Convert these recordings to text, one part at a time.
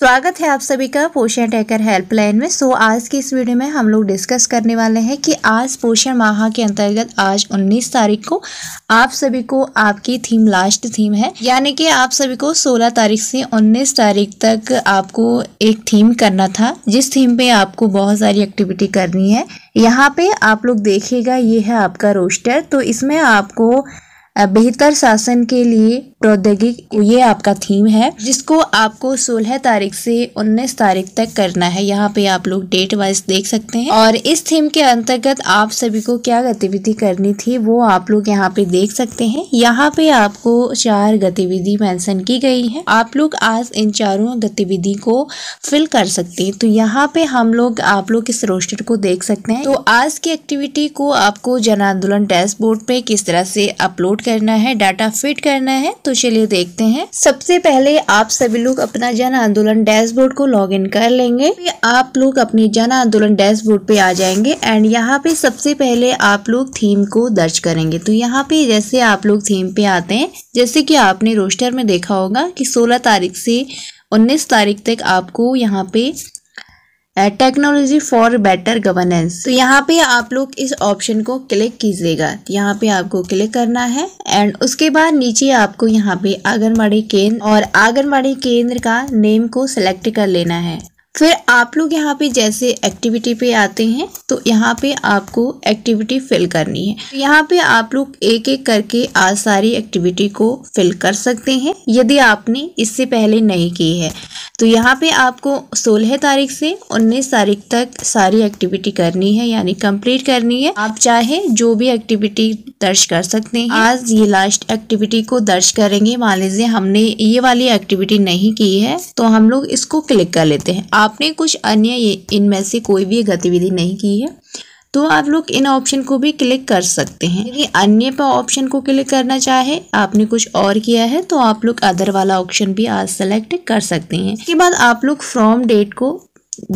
स्वागत है आप सभी का पोषण टेकर हेल्पलाइन में सो आज की इस वीडियो में हम लोग डिस्कस करने वाले हैं कि आज पोषण माह के अंतर्गत आज 19 तारीख को आप सभी को आपकी थीम लास्ट थीम है यानी कि आप सभी को 16 तारीख से 19 तारीख तक आपको एक थीम करना था जिस थीम पे आपको बहुत सारी एक्टिविटी करनी है यहाँ पे आप लोग देखेगा ये है आपका रोस्टर तो इसमें आपको बेहतर शासन के लिए प्रौद्योगिक ये आपका थीम है जिसको आपको 16 तारीख से 19 तारीख तक करना है यहाँ पे आप लोग डेट वाइज देख सकते हैं और इस थीम के अंतर्गत आप सभी को क्या गतिविधि करनी थी वो आप लोग यहाँ पे देख सकते हैं यहाँ पे आपको चार गतिविधि मेंशन की गई है आप लोग आज इन चारों गतिविधि को फिल कर सकते हैं तो यहाँ पे हम लोग आप लोग इस रोस्टर को देख सकते हैं तो आज की एक्टिविटी को आपको जन आंदोलन डैशबोर्ड पे किस तरह से अपलोड करना है डाटा फिट करना है तो तो चलिए देखते हैं सबसे पहले आप सभी लोग अपना जन आंदोलन डैशबोर्ड को लॉग इन कर लेंगे आप लोग अपने जन आंदोलन डैशबोर्ड पे आ जाएंगे एंड यहाँ पे सबसे पहले आप लोग थीम को दर्ज करेंगे तो यहाँ पे जैसे आप लोग थीम पे आते हैं जैसे कि आपने रोस्टर में देखा होगा कि सोलह तारीख से उन्नीस तारीख तक आपको यहाँ पे टेक्नोलॉजी फॉर बेटर गवर्नेंस तो यहाँ पे आप लोग इस ऑप्शन को क्लिक कीजिएगा यहाँ पे आपको क्लिक करना है एंड उसके बाद नीचे आपको यहाँ पे आंगनबाड़ी केंद्र और आंगनबाड़ी केंद्र का नेम को सिलेक्ट कर लेना है फिर आप लोग यहाँ पे जैसे एक्टिविटी पे आते हैं तो यहाँ पे आपको एक्टिविटी फिल करनी है तो यहाँ पे आप लोग एक एक करके आज सारी एक्टिविटी को फिल कर सकते हैं यदि आपने इससे पहले नहीं की है तो यहाँ पे आपको 16 तारीख से 19 तारीख तक सारी एक्टिविटी करनी है यानी कंप्लीट करनी है आप चाहे जो भी एक्टिविटी दर्ज कर सकते हैं आज ये लास्ट एक्टिविटी को दर्ज करेंगे मान लीजिए हमने ये वाली एक्टिविटी नहीं की है तो हम लोग इसको क्लिक कर लेते हैं आप आपने कुछ अन्य इनमें से कोई भी गतिविधि नहीं की है तो आप लोग इन ऑप्शन को भी क्लिक कर सकते हैं यदि अन्य पर ऑप्शन को क्लिक करना चाहे आपने कुछ और किया है तो आप लोग अदर वाला ऑप्शन भी आज सेलेक्ट कर सकते हैं इसके बाद आप लोग फ्रॉम डेट को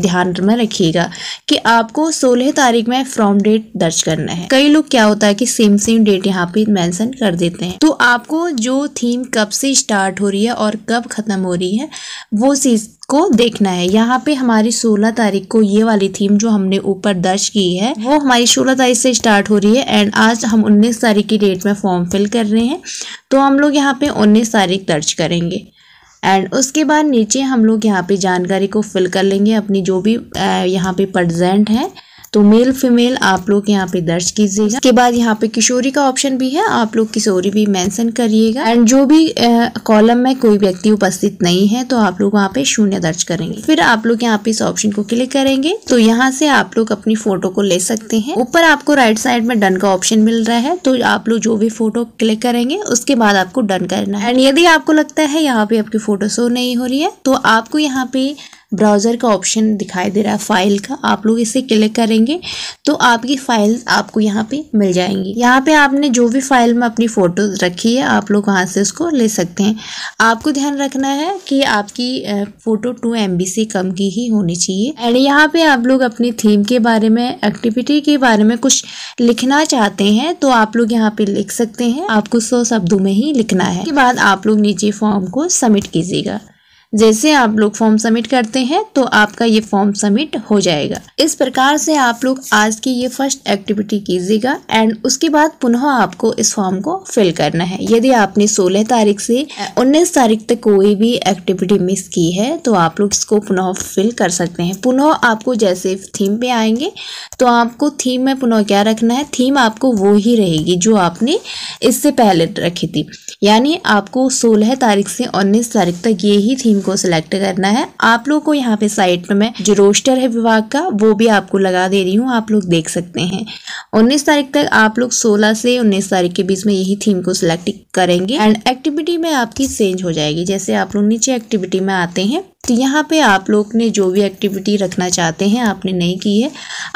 ध्यान में रखिएगा कि आपको 16 तारीख में फ्रॉम डेट दर्ज करना है कई लोग क्या होता है कि सेम सेम डेट यहाँ पे मेंशन कर देते हैं तो आपको जो थीम कब से स्टार्ट हो रही है और कब ख़त्म हो रही है वो चीज़ को देखना है यहाँ पे हमारी 16 तारीख को ये वाली थीम जो हमने ऊपर दर्ज की है वो हमारी 16 तारीख से स्टार्ट हो रही है एंड आज हम 19 तारीख की डेट में फॉर्म फिल कर रहे हैं तो हम लोग यहाँ पे 19 तारीख दर्ज करेंगे एंड उसके बाद नीचे हम लोग यहाँ पे जानकारी को फिल कर लेंगे अपनी जो भी यहाँ पे प्रजेंट है तो मेल फीमेल आप लोग यहाँ पे दर्ज कीजिएगा इसके बाद यहाँ पे किशोरी का ऑप्शन भी है आप लोग किशोरी भी मेंशन करिएगा एंड जो भी कॉलम में कोई व्यक्ति उपस्थित नहीं है तो आप लोग वहाँ पे शून्य दर्ज करेंगे फिर आप लोग यहाँ पे इस ऑप्शन को क्लिक करेंगे तो यहाँ से आप लोग अपनी फोटो को ले सकते हैं ऊपर आपको राइट साइड में डन का ऑप्शन मिल रहा है तो आप लोग जो भी फोटो क्लिक करेंगे उसके बाद आपको डन करना है एंड यदि आपको लगता है यहाँ पे आपकी फोटो शो नहीं हो रही है तो आपको यहाँ पे ब्राउज़र का ऑप्शन दिखाई दे रहा है फ़ाइल का आप लोग इसे क्लिक करेंगे तो आपकी फ़ाइल आपको यहाँ पे मिल जाएंगी यहाँ पे आपने जो भी फाइल में अपनी फ़ोटो रखी है आप लोग वहाँ से उसको ले सकते हैं आपको ध्यान रखना है कि आपकी फ़ोटो टू एम से कम की ही होनी चाहिए एंड यहाँ पर आप लोग अपनी थीम के बारे में एक्टिविटी के बारे में कुछ लिखना चाहते हैं तो आप लोग यहाँ पर लिख सकते हैं आपको सौ शब्दों में ही लिखना है उसके बाद आप लोग नीचे फॉर्म को सबमिट कीजिएगा जैसे आप लोग फॉर्म सबमिट करते हैं तो आपका ये फॉर्म सबमिट हो जाएगा इस प्रकार से आप लोग आज की ये फर्स्ट एक्टिविटी कीजिएगा एंड उसके बाद पुनः आपको इस फॉर्म को फिल करना है यदि आपने सोलह तारीख से उन्नीस तारीख तक कोई भी एक्टिविटी मिस की है तो आप लोग इसको पुनः फिल कर सकते हैं पुनः आपको जैसे थीम पे आएंगे तो आपको थीम में पुनः क्या रखना है थीम आपको वो ही रहेगी जो आपने इससे पहले रखी थी यानी आपको सोलह तारीख से उन्नीस तारीख तक ये ही थीम को सिलेक्ट करना है आप लोग को यहाँ पे साइड में जो रोस्टर है विभाग का वो भी आपको लगा दे रही हूँ आप लोग देख सकते हैं उन्नीस तारीख तक आप लोग सोलह से उन्नीस तारीख के बीच में यही थीम को सिलेक्ट करेंगे एंड एक्टिविटी में आपकी चेंज हो जाएगी जैसे आप लोग नीचे एक्टिविटी में आते हैं तो यहाँ पे आप लोग ने जो भी एक्टिविटी रखना चाहते हैं आपने नहीं की है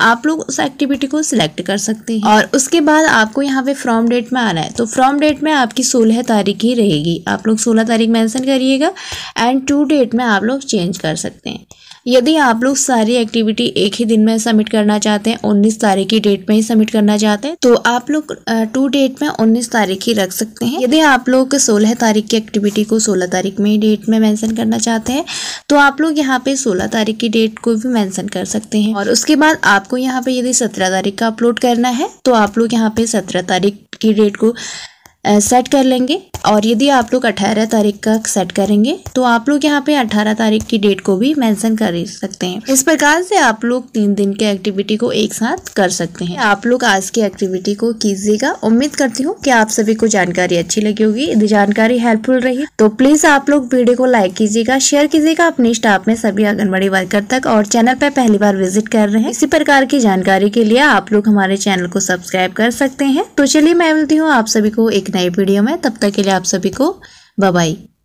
आप लोग उस एक्टिविटी को सिलेक्ट कर सकते हैं और उसके बाद आपको यहाँ पे फ्रॉम डेट में आना है तो फ्रॉम डेट में आपकी सोलह तारीख ही रहेगी आप लोग सोलह तारीख मैंसन करिएगा एंड टू डेट में आप लोग चेंज कर सकते हैं यदि आप लोग सारी एक्टिविटी एक ही दिन में सबमिट करना चाहते हैं उन्नीस तारीख की डेट में ही सबमिट करना चाहते हैं तो आप लोग टू डेट में उन्नीस तारीख ही रख सकते हैं यदि आप लोग सोलह तारीख की एक्टिविटी को सोलह तारीख में ही डेट में मैंसन करना चाहते हैं तो आप लोग यहाँ पे सोलह तारीख की डेट को भी मैंसन कर सकते हैं और उसके बाद आपको यहाँ पे यदि सत्रह तारीख का अपलोड करना है तो आप लोग यहाँ पे सत्रह तारीख की डेट को सेट कर लेंगे और यदि आप लोग अठारह तारीख का सेट करेंगे तो आप लोग यहाँ पे अठारह तारीख की डेट को भी मेंशन कर सकते हैं इस प्रकार से आप लोग तीन दिन के एक्टिविटी को एक साथ कर सकते हैं आप लोग आज की एक्टिविटी को कीजिएगा उम्मीद करती हूँ कि आप सभी को जानकारी अच्छी लगी होगी यदि जानकारी हेल्पफुल रही तो प्लीज आप लोग वीडियो को लाइक कीजिएगा शेयर कीजिएगा अपने स्टाफ में सभी आंगनबाड़ी वर्कर तक और चैनल पर पहली बार विजिट कर रहे हैं इसी प्रकार की जानकारी के लिए आप लोग हमारे चैनल को सब्सक्राइब कर सकते हैं तो चलिए मैं मिलती हूँ आप सभी को एक नई वीडियो में तब तक के लिए आप सभी को बाय बाय